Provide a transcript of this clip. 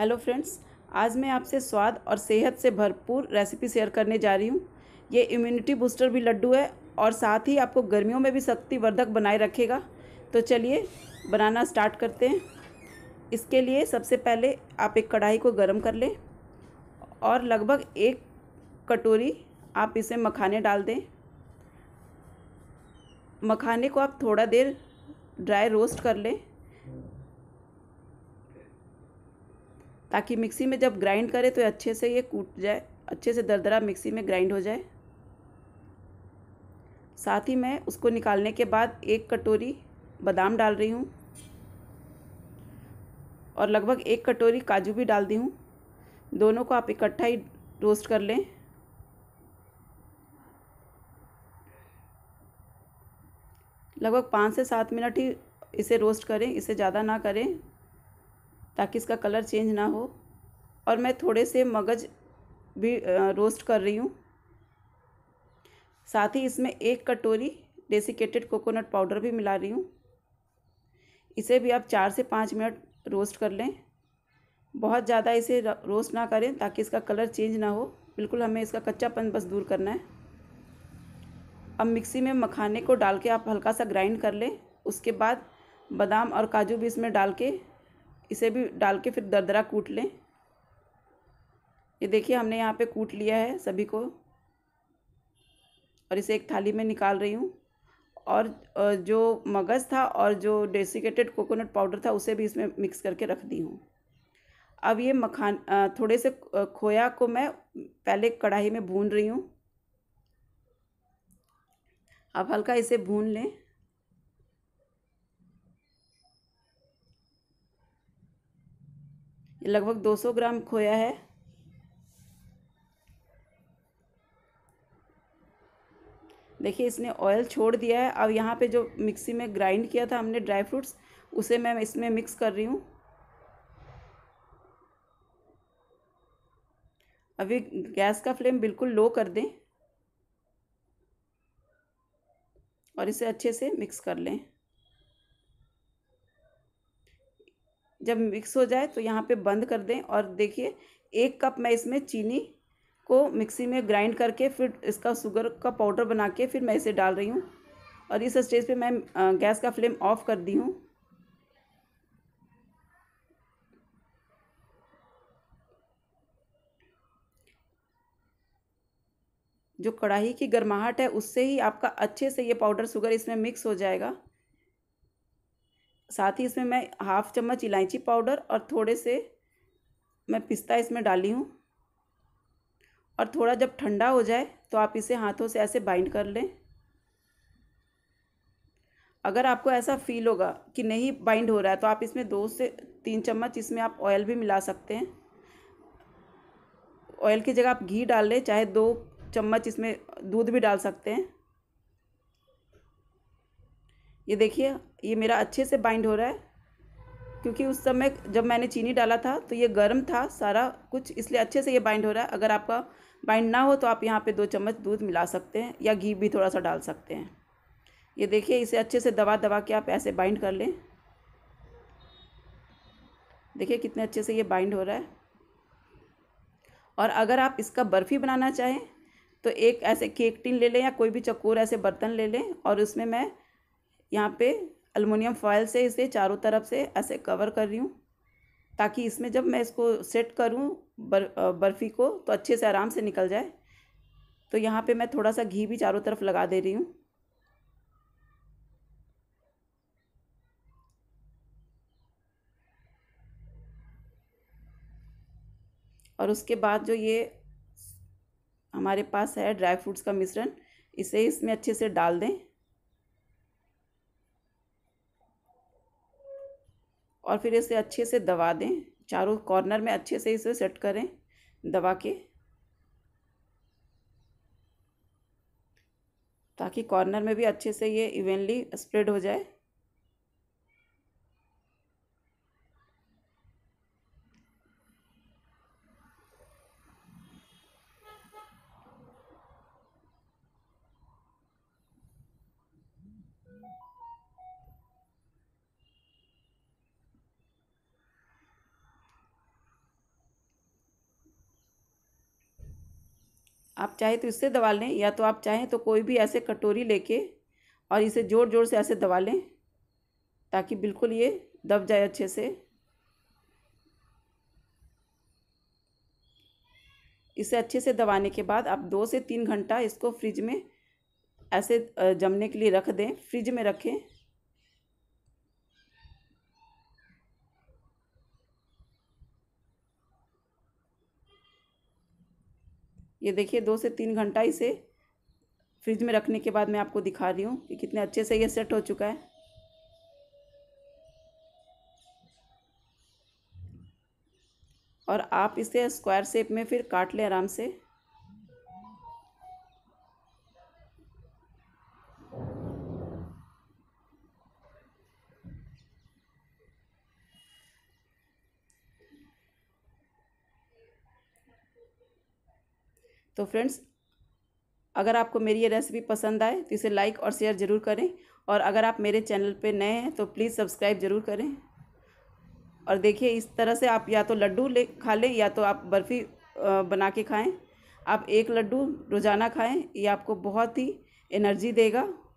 hello friends आज मैं आपसे स्वाद और सेहत से भरपूर रेसिपी शेयर करने जा रही हूँ ये इम्यूनिटी बूस्टर भी लड्डू है और साथ ही आपको गर्मियों में भी शक्तिवर्धक बनाए रखेगा तो चलिए बनाना स्टार्ट करते हैं इसके लिए सबसे पहले आप एक कढ़ाई को गर्म कर लें और लगभग एक कटोरी आप इसे मखाने डाल दें मखाने को आप थोड़ा देर ड्राई रोस्ट कर लें ताकि मिक्सी में जब ग्राइंड करें तो अच्छे से ये कूट जाए अच्छे से दरदरा मिक्सी में ग्राइंड हो जाए साथ ही मैं उसको निकालने के बाद एक कटोरी बादाम डाल रही हूँ और लगभग एक कटोरी काजू भी डाल दी हूँ दोनों को आप इकट्ठा ही रोस्ट कर लें लगभग पाँच से सात मिनट ही इसे रोस्ट करें इसे ज़्यादा ना करें ताकि इसका कलर चेंज ना हो और मैं थोड़े से मगज़ भी रोस्ट कर रही हूँ साथ ही इसमें एक कटोरी डेसिकेटेड कोकोनट पाउडर भी मिला रही हूँ इसे भी आप चार से पाँच मिनट रोस्ट कर लें बहुत ज़्यादा इसे रोस्ट ना करें ताकि इसका कलर चेंज ना हो बिल्कुल हमें इसका कच्चापन बस दूर करना है अब मिक्सी में मखाने को डाल के आप हल्का सा ग्राइंड कर लें उसके बाद बादाम और काजू भी इसमें डाल के इसे भी डाल के फिर दरदरा कूट लें ये देखिए हमने यहाँ पे कूट लिया है सभी को और इसे एक थाली में निकाल रही हूँ और जो मगज़ था और जो डेसिकेटेड कोकोनट पाउडर था उसे भी इसमें मिक्स करके रख दी हूँ अब ये मखान थोड़े से खोया को मैं पहले कढ़ाई में भून रही हूँ अब हल्का इसे भून लें लगभग 200 ग्राम खोया है देखिए इसने ऑयल छोड़ दिया है अब यहाँ पे जो मिक्सी में ग्राइंड किया था हमने ड्राई फ्रूट्स उसे मैं इसमें मिक्स कर रही हूँ अभी गैस का फ्लेम बिल्कुल लो कर दें और इसे अच्छे से मिक्स कर लें जब मिक्स हो जाए तो यहाँ पे बंद कर दें और देखिए एक कप मैं इसमें चीनी को मिक्सी में ग्राइंड करके फिर इसका शुगर का पाउडर बना के फिर मैं इसे डाल रही हूँ और इस स्टेज पे मैं गैस का फ्लेम ऑफ कर दी हूँ जो कढ़ाई की गर्माहट है उससे ही आपका अच्छे से ये पाउडर शुगर इसमें मिक्स हो जाएगा साथ ही इसमें मैं हाफ़ चम्मच इलायची पाउडर और थोड़े से मैं पिस्ता इसमें डाली हूँ और थोड़ा जब ठंडा हो जाए तो आप इसे हाथों से ऐसे बाइंड कर लें अगर आपको ऐसा फील होगा कि नहीं बाइंड हो रहा है तो आप इसमें दो से तीन चम्मच इसमें आप ऑयल भी मिला सकते हैं ऑयल की जगह आप घी डाल लें चाहे दो चम्मच इसमें दूध भी डाल सकते हैं ये देखिए ये मेरा अच्छे से बाइंड हो रहा है क्योंकि उस समय जब मैंने चीनी डाला था तो ये गर्म था सारा कुछ इसलिए अच्छे से ये बाइंड हो रहा है अगर आपका बाइंड ना हो तो आप यहाँ पे दो चम्मच दूध मिला सकते हैं या घी भी थोड़ा सा डाल सकते हैं ये देखिए इसे अच्छे से दबा दबा के आप ऐसे बाइंड कर लें देखिए कितने अच्छे से ये बाइंड हो रहा है और अगर आप इसका बर्फ़ी बनाना चाहें तो एक ऐसे केक टिन ले लें या कोई भी चकोर ऐसे बर्तन ले लें और उसमें मैं यहाँ पे अलमुनियम फॉयल से इसे चारों तरफ से ऐसे कवर कर रही हूँ ताकि इसमें जब मैं इसको सेट करूँ बर, बर्फ़ी को तो अच्छे से आराम से निकल जाए तो यहाँ पे मैं थोड़ा सा घी भी चारों तरफ लगा दे रही हूँ और उसके बाद जो ये हमारे पास है ड्राई फ्रूट्स का मिश्रण इसे इसमें अच्छे से डाल दें और फिर इसे अच्छे से दबा दें चारों कॉर्नर में अच्छे से इसे सेट करें दबा के ताकि कॉर्नर में भी अच्छे से ये इवेंटली स्प्रेड हो जाए आप चाहे तो इससे दबा लें या तो आप चाहें तो कोई भी ऐसे कटोरी लेके और इसे ज़ोर ज़ोर से ऐसे दबा लें ताकि बिल्कुल ये दब जाए अच्छे से इसे अच्छे से दबाने के बाद आप दो से तीन घंटा इसको फ्रिज में ऐसे जमने के लिए रख दें फ्रिज में रखें ये देखिए दो से तीन घंटा इसे फ्रिज में रखने के बाद मैं आपको दिखा रही हूँ कि कितने अच्छे से ये सेट हो चुका है और आप इसे स्क्वायर शेप में फिर काट लें आराम से तो फ्रेंड्स अगर आपको मेरी ये रेसिपी पसंद आए तो इसे लाइक और शेयर ज़रूर करें और अगर आप मेरे चैनल पे नए हैं तो प्लीज़ सब्सक्राइब ज़रूर करें और देखिए इस तरह से आप या तो लड्डू ले खा लें या तो आप बर्फ़ी बना के खाएँ आप एक लड्डू रोज़ाना खाएँ ये आपको बहुत ही एनर्जी देगा